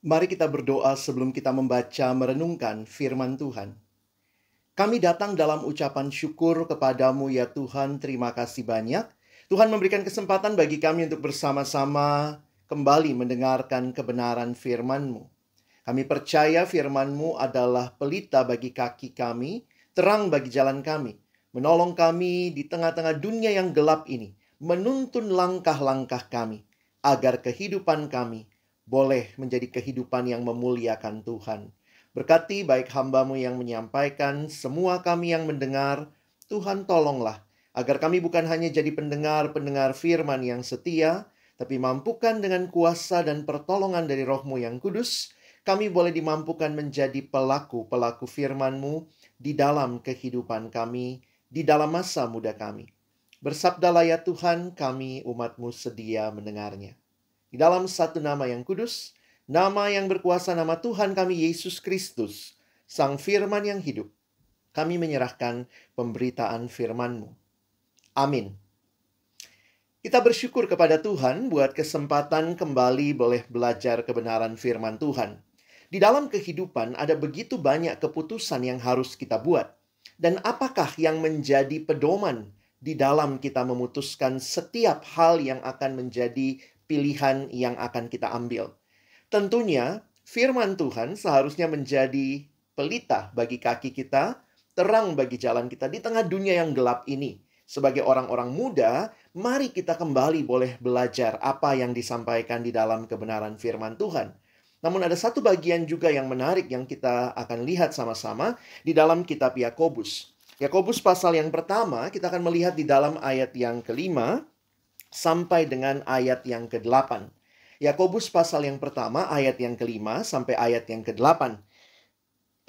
Mari kita berdoa sebelum kita membaca merenungkan firman Tuhan. Kami datang dalam ucapan syukur kepadamu ya Tuhan, terima kasih banyak. Tuhan memberikan kesempatan bagi kami untuk bersama-sama kembali mendengarkan kebenaran firman-Mu. Kami percaya firman-Mu adalah pelita bagi kaki kami, terang bagi jalan kami, menolong kami di tengah-tengah dunia yang gelap ini, menuntun langkah-langkah kami, agar kehidupan kami boleh menjadi kehidupan yang memuliakan Tuhan. Berkati baik hambamu yang menyampaikan, semua kami yang mendengar, Tuhan tolonglah, agar kami bukan hanya jadi pendengar-pendengar firman yang setia, tapi mampukan dengan kuasa dan pertolongan dari rohmu yang kudus, kami boleh dimampukan menjadi pelaku-pelaku firman-Mu di dalam kehidupan kami, di dalam masa muda kami. Bersabdalah ya Tuhan, kami umat-Mu sedia mendengarnya. Di dalam satu nama yang kudus, nama yang berkuasa nama Tuhan kami Yesus Kristus, Sang Firman yang hidup. Kami menyerahkan pemberitaan firman-Mu. Amin. Kita bersyukur kepada Tuhan buat kesempatan kembali boleh belajar kebenaran firman Tuhan. Di dalam kehidupan ada begitu banyak keputusan yang harus kita buat. Dan apakah yang menjadi pedoman di dalam kita memutuskan setiap hal yang akan menjadi pilihan yang akan kita ambil. Tentunya, firman Tuhan seharusnya menjadi pelita bagi kaki kita, terang bagi jalan kita di tengah dunia yang gelap ini. Sebagai orang-orang muda, mari kita kembali boleh belajar apa yang disampaikan di dalam kebenaran firman Tuhan. Namun ada satu bagian juga yang menarik yang kita akan lihat sama-sama di dalam kitab Yakobus. Yakobus pasal yang pertama kita akan melihat di dalam ayat yang kelima sampai dengan ayat yang ke-8. Yakobus pasal yang pertama ayat yang kelima sampai ayat yang ke-8.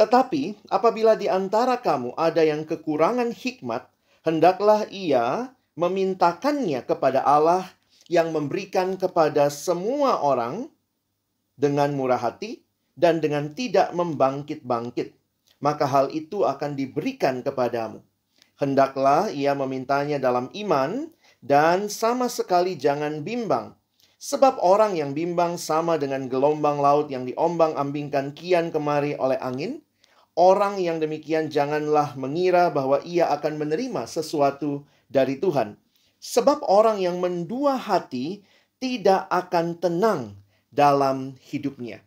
Tetapi apabila di antara kamu ada yang kekurangan hikmat, hendaklah ia memintakannya kepada Allah yang memberikan kepada semua orang dengan murah hati dan dengan tidak membangkit-bangkit. Maka hal itu akan diberikan kepadamu. Hendaklah ia memintanya dalam iman dan sama sekali jangan bimbang, sebab orang yang bimbang sama dengan gelombang laut yang diombang-ambingkan kian kemari oleh angin. Orang yang demikian janganlah mengira bahwa ia akan menerima sesuatu dari Tuhan, sebab orang yang mendua hati tidak akan tenang dalam hidupnya.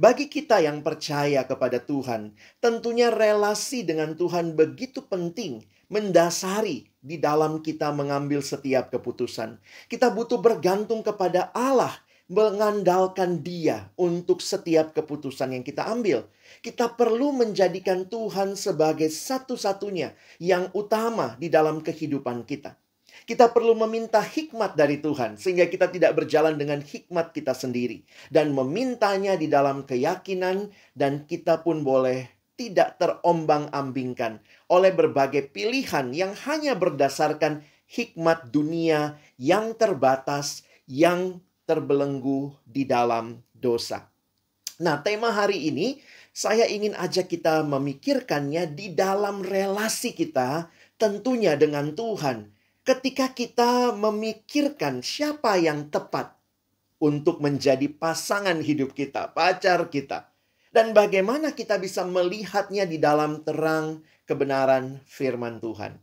Bagi kita yang percaya kepada Tuhan, tentunya relasi dengan Tuhan begitu penting, mendasari di dalam kita mengambil setiap keputusan. Kita butuh bergantung kepada Allah, mengandalkan Dia untuk setiap keputusan yang kita ambil. Kita perlu menjadikan Tuhan sebagai satu-satunya yang utama di dalam kehidupan kita. Kita perlu meminta hikmat dari Tuhan, sehingga kita tidak berjalan dengan hikmat kita sendiri, dan memintanya di dalam keyakinan, dan kita pun boleh tidak terombang-ambingkan oleh berbagai pilihan yang hanya berdasarkan hikmat dunia yang terbatas, yang terbelenggu di dalam dosa. Nah, tema hari ini saya ingin ajak kita memikirkannya di dalam relasi kita, tentunya dengan Tuhan. Ketika kita memikirkan siapa yang tepat untuk menjadi pasangan hidup kita, pacar kita, dan bagaimana kita bisa melihatnya di dalam terang kebenaran firman Tuhan.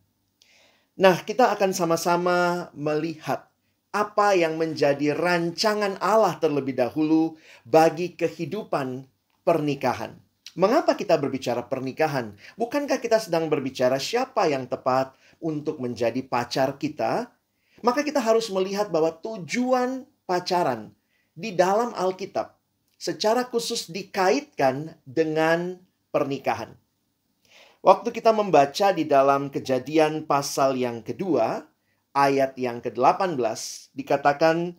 Nah, kita akan sama-sama melihat apa yang menjadi rancangan Allah terlebih dahulu bagi kehidupan pernikahan. Mengapa kita berbicara pernikahan? Bukankah kita sedang berbicara siapa yang tepat untuk menjadi pacar kita? Maka kita harus melihat bahwa tujuan pacaran di dalam Alkitab secara khusus dikaitkan dengan pernikahan. Waktu kita membaca di dalam kejadian pasal yang kedua, ayat yang ke-18, dikatakan,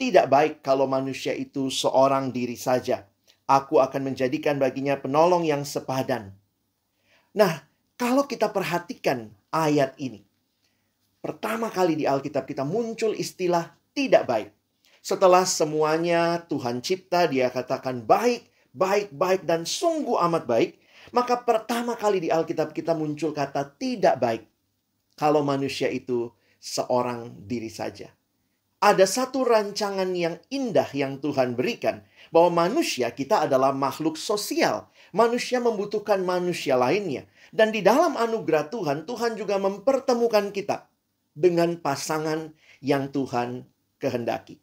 Tidak baik kalau manusia itu seorang diri saja. Aku akan menjadikan baginya penolong yang sepadan. Nah, kalau kita perhatikan ayat ini, pertama kali di Alkitab kita muncul istilah tidak baik. Setelah semuanya Tuhan cipta, dia katakan baik, baik, baik, dan sungguh amat baik. Maka pertama kali di Alkitab kita muncul kata tidak baik. Kalau manusia itu seorang diri saja. Ada satu rancangan yang indah yang Tuhan berikan bahwa manusia kita adalah makhluk sosial. Manusia membutuhkan manusia lainnya. Dan di dalam anugerah Tuhan, Tuhan juga mempertemukan kita dengan pasangan yang Tuhan kehendaki.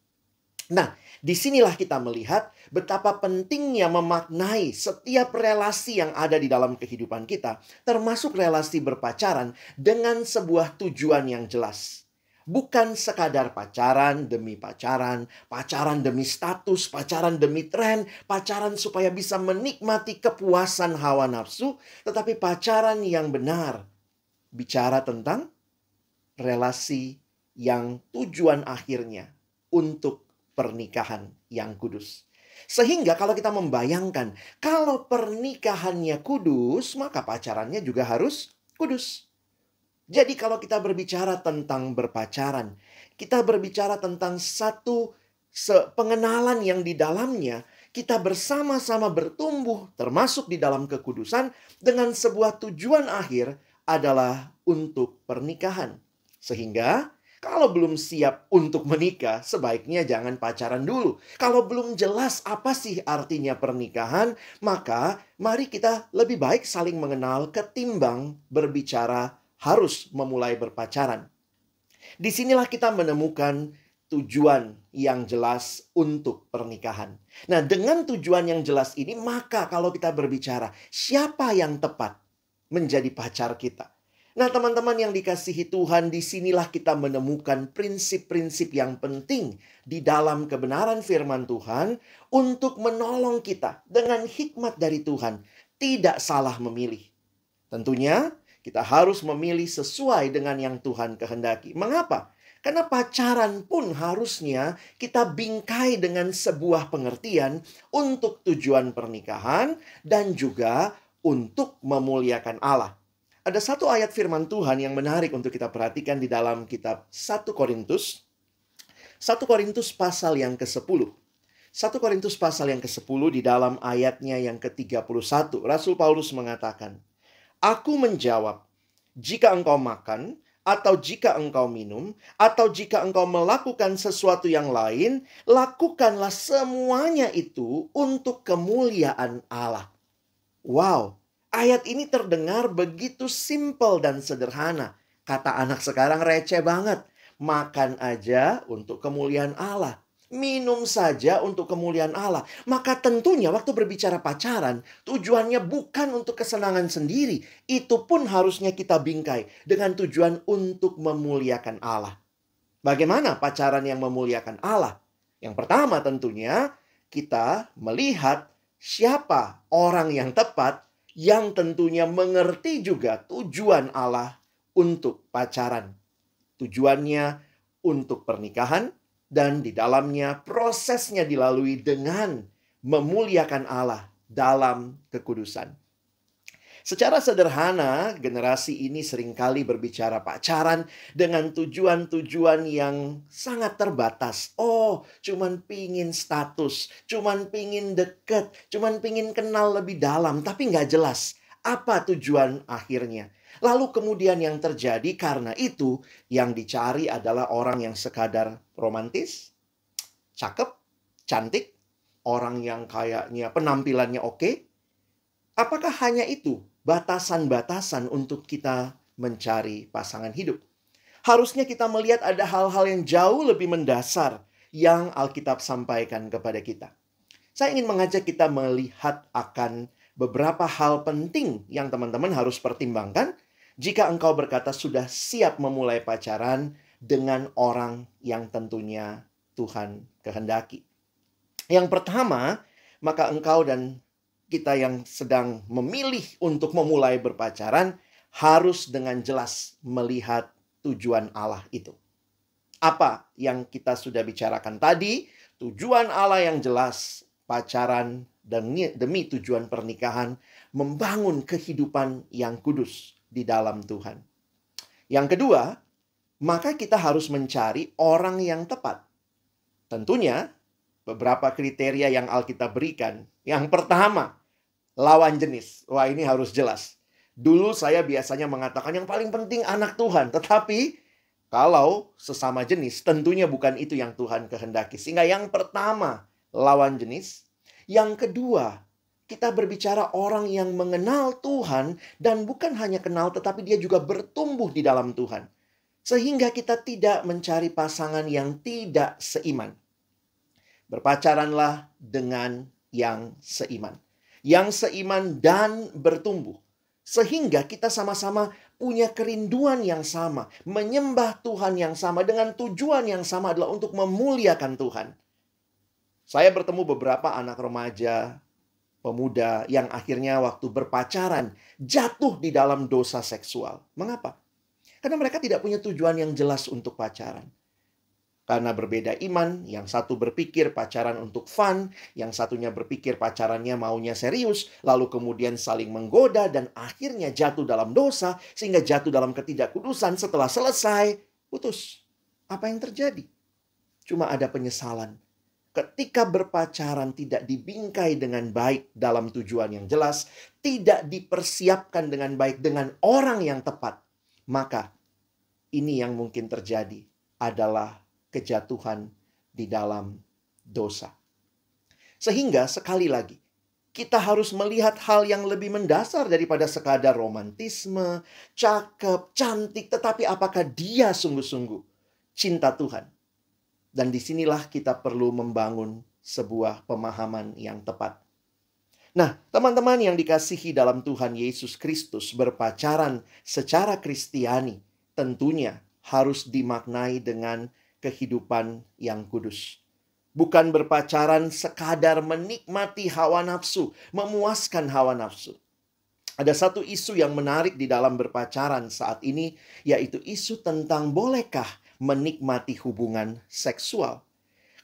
Nah, disinilah kita melihat betapa pentingnya memaknai setiap relasi yang ada di dalam kehidupan kita, termasuk relasi berpacaran dengan sebuah tujuan yang jelas. Bukan sekadar pacaran demi pacaran, pacaran demi status, pacaran demi tren, pacaran supaya bisa menikmati kepuasan hawa nafsu, tetapi pacaran yang benar. Bicara tentang relasi yang tujuan akhirnya untuk pernikahan yang kudus. Sehingga kalau kita membayangkan, kalau pernikahannya kudus, maka pacarannya juga harus kudus. Jadi kalau kita berbicara tentang berpacaran, kita berbicara tentang satu pengenalan yang di dalamnya kita bersama-sama bertumbuh termasuk di dalam kekudusan dengan sebuah tujuan akhir adalah untuk pernikahan. Sehingga kalau belum siap untuk menikah, sebaiknya jangan pacaran dulu. Kalau belum jelas apa sih artinya pernikahan, maka mari kita lebih baik saling mengenal ketimbang berbicara harus memulai berpacaran. Disinilah kita menemukan tujuan yang jelas untuk pernikahan. Nah, dengan tujuan yang jelas ini, maka kalau kita berbicara siapa yang tepat menjadi pacar kita, Nah, teman-teman yang dikasihi Tuhan, disinilah kita menemukan prinsip-prinsip yang penting di dalam kebenaran firman Tuhan untuk menolong kita dengan hikmat dari Tuhan, tidak salah memilih. Tentunya, kita harus memilih sesuai dengan yang Tuhan kehendaki. Mengapa? Karena pacaran pun harusnya kita bingkai dengan sebuah pengertian untuk tujuan pernikahan dan juga untuk memuliakan Allah. Ada satu ayat firman Tuhan yang menarik untuk kita perhatikan di dalam kitab 1 Korintus. 1 Korintus pasal yang ke-10. 1 Korintus pasal yang ke-10 di dalam ayatnya yang ke-31. Rasul Paulus mengatakan, Aku menjawab, jika engkau makan, atau jika engkau minum, atau jika engkau melakukan sesuatu yang lain, lakukanlah semuanya itu untuk kemuliaan Allah. Wow, Ayat ini terdengar begitu simpel dan sederhana. Kata anak sekarang receh banget. Makan aja untuk kemuliaan Allah. Minum saja untuk kemuliaan Allah. Maka tentunya waktu berbicara pacaran, tujuannya bukan untuk kesenangan sendiri. Itu pun harusnya kita bingkai dengan tujuan untuk memuliakan Allah. Bagaimana pacaran yang memuliakan Allah? Yang pertama tentunya kita melihat siapa orang yang tepat yang tentunya mengerti juga tujuan Allah untuk pacaran. Tujuannya untuk pernikahan dan di dalamnya prosesnya dilalui dengan memuliakan Allah dalam kekudusan. Secara sederhana, generasi ini seringkali berbicara pacaran dengan tujuan-tujuan yang sangat terbatas. Oh, cuman pingin status, cuman pingin deket, cuman pingin kenal lebih dalam, tapi nggak jelas apa tujuan akhirnya. Lalu kemudian yang terjadi karena itu yang dicari adalah orang yang sekadar romantis, cakep, cantik, orang yang kayaknya penampilannya oke. Okay. Apakah hanya itu batasan-batasan untuk kita mencari pasangan hidup. Harusnya kita melihat ada hal-hal yang jauh lebih mendasar yang Alkitab sampaikan kepada kita. Saya ingin mengajak kita melihat akan beberapa hal penting yang teman-teman harus pertimbangkan jika engkau berkata sudah siap memulai pacaran dengan orang yang tentunya Tuhan kehendaki. Yang pertama, maka engkau dan kita yang sedang memilih untuk memulai berpacaran harus dengan jelas melihat tujuan Allah itu. Apa yang kita sudah bicarakan tadi, tujuan Allah yang jelas, pacaran demi, demi tujuan pernikahan, membangun kehidupan yang kudus di dalam Tuhan. Yang kedua, maka kita harus mencari orang yang tepat. Tentunya beberapa kriteria yang Alkitab berikan. Yang pertama, lawan jenis. Wah, ini harus jelas. Dulu saya biasanya mengatakan yang paling penting anak Tuhan, tetapi kalau sesama jenis tentunya bukan itu yang Tuhan kehendaki. Sehingga yang pertama, lawan jenis. Yang kedua, kita berbicara orang yang mengenal Tuhan dan bukan hanya kenal tetapi dia juga bertumbuh di dalam Tuhan. Sehingga kita tidak mencari pasangan yang tidak seiman. Berpacaranlah dengan yang seiman. Yang seiman dan bertumbuh. Sehingga kita sama-sama punya kerinduan yang sama. Menyembah Tuhan yang sama dengan tujuan yang sama adalah untuk memuliakan Tuhan. Saya bertemu beberapa anak remaja, pemuda yang akhirnya waktu berpacaran jatuh di dalam dosa seksual. Mengapa? Karena mereka tidak punya tujuan yang jelas untuk pacaran. Karena berbeda iman, yang satu berpikir pacaran untuk fun, yang satunya berpikir pacarannya maunya serius, lalu kemudian saling menggoda dan akhirnya jatuh dalam dosa, sehingga jatuh dalam ketidakkudusan setelah selesai, putus. Apa yang terjadi? Cuma ada penyesalan. Ketika berpacaran tidak dibingkai dengan baik dalam tujuan yang jelas, tidak dipersiapkan dengan baik dengan orang yang tepat, maka ini yang mungkin terjadi adalah kejatuhan di dalam dosa. Sehingga sekali lagi, kita harus melihat hal yang lebih mendasar daripada sekadar romantisme, cakep, cantik, tetapi apakah dia sungguh-sungguh cinta Tuhan? Dan disinilah kita perlu membangun sebuah pemahaman yang tepat. Nah, teman-teman yang dikasihi dalam Tuhan Yesus Kristus berpacaran secara kristiani tentunya harus dimaknai dengan kehidupan yang kudus. Bukan berpacaran sekadar menikmati hawa nafsu, memuaskan hawa nafsu. Ada satu isu yang menarik di dalam berpacaran saat ini, yaitu isu tentang bolehkah menikmati hubungan seksual.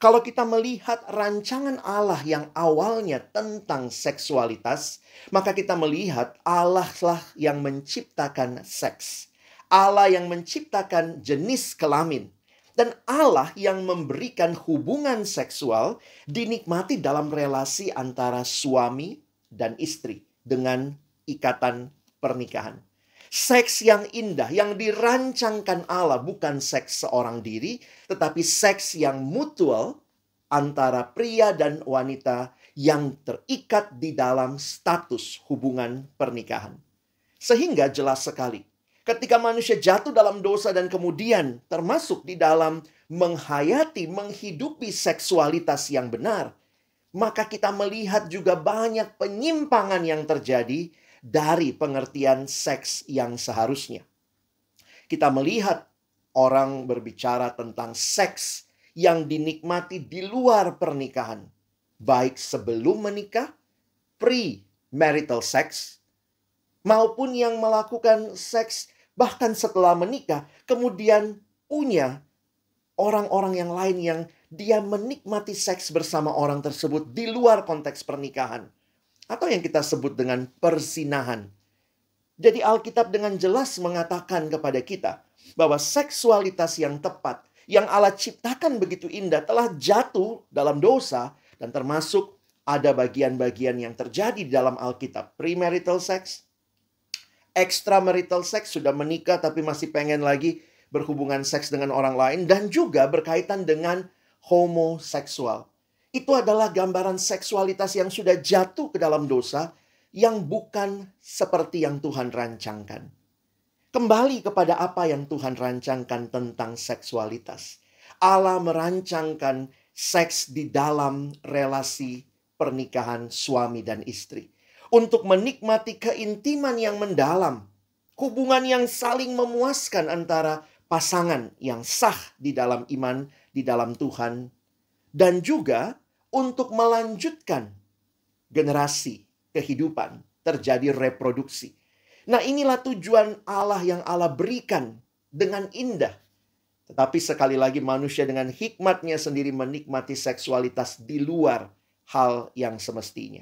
Kalau kita melihat rancangan Allah yang awalnya tentang seksualitas, maka kita melihat Allah lah yang menciptakan seks. Allah yang menciptakan jenis kelamin. Dan Allah yang memberikan hubungan seksual dinikmati dalam relasi antara suami dan istri dengan ikatan pernikahan. Seks yang indah yang dirancangkan Allah bukan seks seorang diri, tetapi seks yang mutual antara pria dan wanita yang terikat di dalam status hubungan pernikahan. Sehingga jelas sekali ketika manusia jatuh dalam dosa dan kemudian termasuk di dalam menghayati, menghidupi seksualitas yang benar, maka kita melihat juga banyak penyimpangan yang terjadi dari pengertian seks yang seharusnya. Kita melihat orang berbicara tentang seks yang dinikmati di luar pernikahan, baik sebelum menikah, pre-marital sex, maupun yang melakukan seks bahkan setelah menikah, kemudian punya orang-orang yang lain yang dia menikmati seks bersama orang tersebut di luar konteks pernikahan atau yang kita sebut dengan persinahan. Jadi Alkitab dengan jelas mengatakan kepada kita bahwa seksualitas yang tepat yang Allah ciptakan begitu indah telah jatuh dalam dosa dan termasuk ada bagian-bagian yang terjadi dalam Alkitab. Premarital sex, extramarital sex sudah menikah tapi masih pengen lagi berhubungan seks dengan orang lain dan juga berkaitan dengan homoseksual. Itu adalah gambaran seksualitas yang sudah jatuh ke dalam dosa yang bukan seperti yang Tuhan rancangkan. Kembali kepada apa yang Tuhan rancangkan tentang seksualitas. Allah merancangkan seks di dalam relasi pernikahan suami dan istri untuk menikmati keintiman yang mendalam, hubungan yang saling memuaskan antara pasangan yang sah di dalam iman, di dalam Tuhan, dan juga untuk melanjutkan generasi kehidupan, terjadi reproduksi. Nah, inilah tujuan Allah yang Allah berikan dengan indah. Tetapi sekali lagi manusia dengan hikmatnya sendiri menikmati seksualitas di luar hal yang semestinya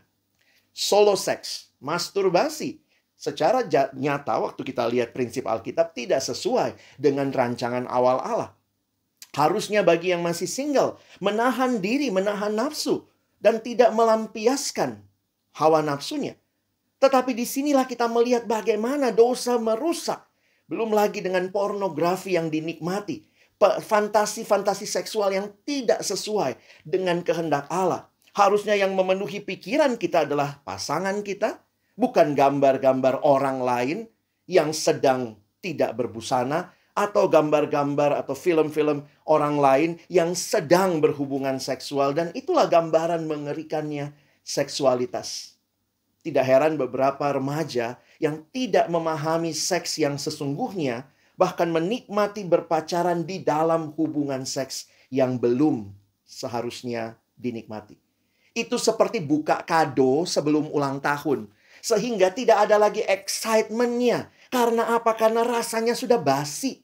solo seks, masturbasi. Secara nyata waktu kita lihat prinsip Alkitab tidak sesuai dengan rancangan awal Allah. Harusnya bagi yang masih single, menahan diri, menahan nafsu, dan tidak melampiaskan hawa nafsunya. Tetapi disinilah kita melihat bagaimana dosa merusak. Belum lagi dengan pornografi yang dinikmati. Fantasi-fantasi seksual yang tidak sesuai dengan kehendak Allah Harusnya yang memenuhi pikiran kita adalah pasangan kita, bukan gambar-gambar orang lain yang sedang tidak berbusana atau gambar-gambar atau film-film orang lain yang sedang berhubungan seksual dan itulah gambaran mengerikannya seksualitas. Tidak heran beberapa remaja yang tidak memahami seks yang sesungguhnya bahkan menikmati berpacaran di dalam hubungan seks yang belum seharusnya dinikmati itu seperti buka kado sebelum ulang tahun. Sehingga tidak ada lagi excitementnya. Karena apa? Karena rasanya sudah basi.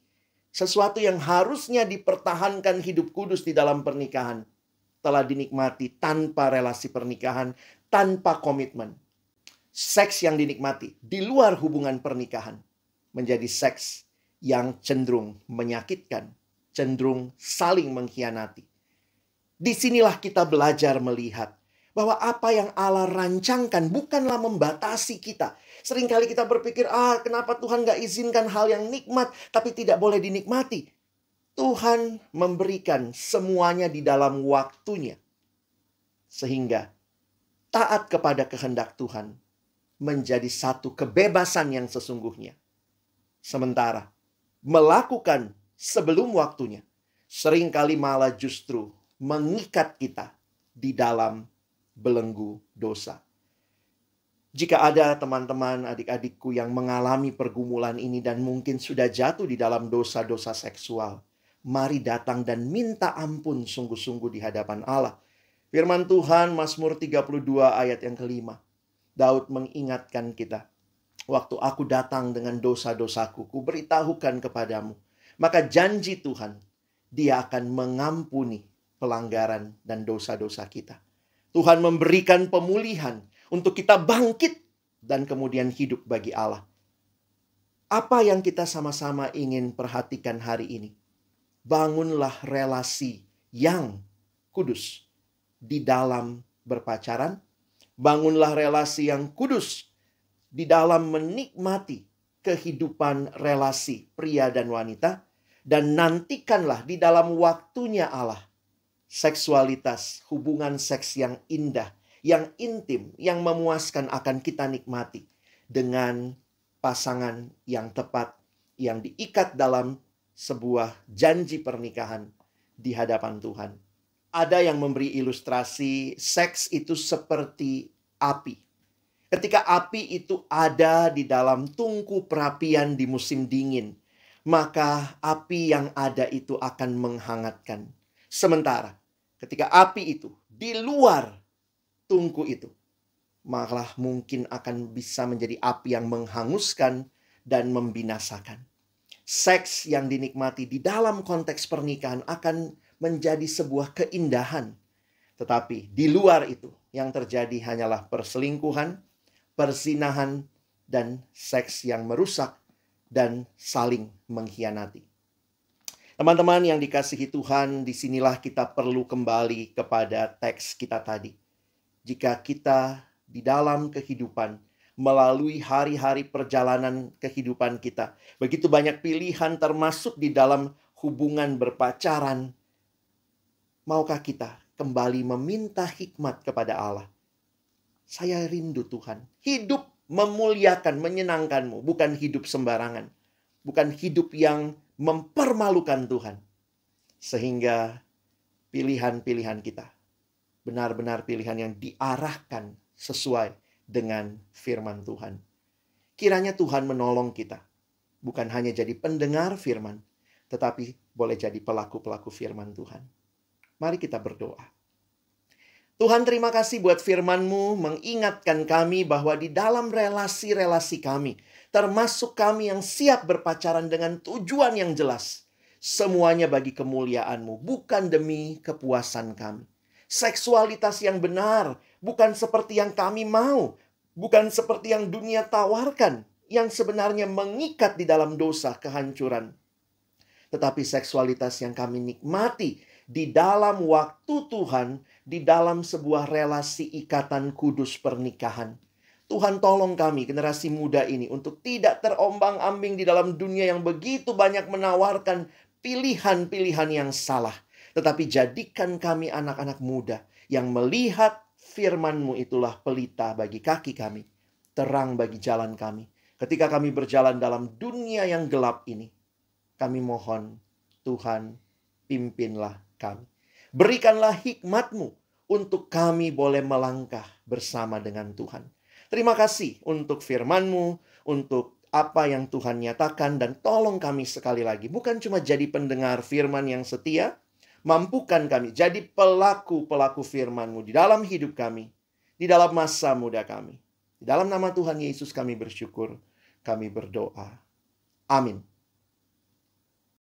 Sesuatu yang harusnya dipertahankan hidup kudus di dalam pernikahan. Telah dinikmati tanpa relasi pernikahan, tanpa komitmen. Seks yang dinikmati di luar hubungan pernikahan menjadi seks yang cenderung menyakitkan, cenderung saling mengkhianati Disinilah kita belajar melihat bahwa apa yang Allah rancangkan bukanlah membatasi kita. Seringkali kita berpikir, ah kenapa Tuhan gak izinkan hal yang nikmat tapi tidak boleh dinikmati. Tuhan memberikan semuanya di dalam waktunya. Sehingga taat kepada kehendak Tuhan menjadi satu kebebasan yang sesungguhnya. Sementara melakukan sebelum waktunya seringkali malah justru mengikat kita di dalam belenggu dosa. Jika ada teman-teman adik-adikku yang mengalami pergumulan ini dan mungkin sudah jatuh di dalam dosa-dosa seksual, mari datang dan minta ampun sungguh-sungguh di hadapan Allah. Firman Tuhan Mazmur 32 ayat yang kelima. Daud mengingatkan kita, waktu aku datang dengan dosa-dosaku, ku beritahukan kepadamu. Maka janji Tuhan, dia akan mengampuni pelanggaran dan dosa-dosa kita. Tuhan memberikan pemulihan untuk kita bangkit dan kemudian hidup bagi Allah. Apa yang kita sama-sama ingin perhatikan hari ini? Bangunlah relasi yang kudus di dalam berpacaran. Bangunlah relasi yang kudus di dalam menikmati kehidupan relasi pria dan wanita. Dan nantikanlah di dalam waktunya Allah seksualitas, hubungan seks yang indah, yang intim, yang memuaskan akan kita nikmati dengan pasangan yang tepat yang diikat dalam sebuah janji pernikahan di hadapan Tuhan. Ada yang memberi ilustrasi seks itu seperti api. Ketika api itu ada di dalam tungku perapian di musim dingin, maka api yang ada itu akan menghangatkan sementara. Ketika api itu di luar tungku itu, malah mungkin akan bisa menjadi api yang menghanguskan dan membinasakan. Seks yang dinikmati di dalam konteks pernikahan akan menjadi sebuah keindahan. Tetapi di luar itu yang terjadi hanyalah perselingkuhan, persinahan dan seks yang merusak dan saling mengkhianati. Teman-teman yang dikasihi Tuhan, disinilah kita perlu kembali kepada teks kita tadi. Jika kita di dalam kehidupan, melalui hari-hari perjalanan kehidupan kita, begitu banyak pilihan termasuk di dalam hubungan berpacaran, maukah kita kembali meminta hikmat kepada Allah? Saya rindu Tuhan. Hidup memuliakan, menyenangkanmu, bukan hidup sembarangan. Bukan hidup yang mempermalukan Tuhan. Sehingga pilihan-pilihan kita benar-benar pilihan yang diarahkan sesuai dengan firman Tuhan. Kiranya Tuhan menolong kita, bukan hanya jadi pendengar firman, tetapi boleh jadi pelaku-pelaku firman Tuhan. Mari kita berdoa. Tuhan terima kasih buat firman-Mu mengingatkan kami bahwa di dalam relasi-relasi kami, termasuk kami yang siap berpacaran dengan tujuan yang jelas. Semuanya bagi kemuliaanMu bukan demi kepuasan kami. Seksualitas yang benar bukan seperti yang kami mau, bukan seperti yang dunia tawarkan, yang sebenarnya mengikat di dalam dosa kehancuran. Tetapi seksualitas yang kami nikmati di dalam waktu Tuhan, di dalam sebuah relasi ikatan kudus pernikahan. Tuhan tolong kami generasi muda ini untuk tidak terombang-ambing di dalam dunia yang begitu banyak menawarkan pilihan-pilihan yang salah. Tetapi jadikan kami anak-anak muda yang melihat FirmanMu itulah pelita bagi kaki kami, terang bagi jalan kami. Ketika kami berjalan dalam dunia yang gelap ini, kami mohon Tuhan pimpinlah kami. Berikanlah hikmatMu untuk kami boleh melangkah bersama dengan Tuhan Terima kasih untuk FirmanMu, untuk apa yang Tuhan nyatakan dan tolong kami sekali lagi bukan cuma jadi pendengar firman yang setia, mampukan kami jadi pelaku-pelaku FirmanMu di dalam hidup kami, di dalam masa muda kami. Di dalam nama Tuhan Yesus kami bersyukur, kami berdoa. Amin.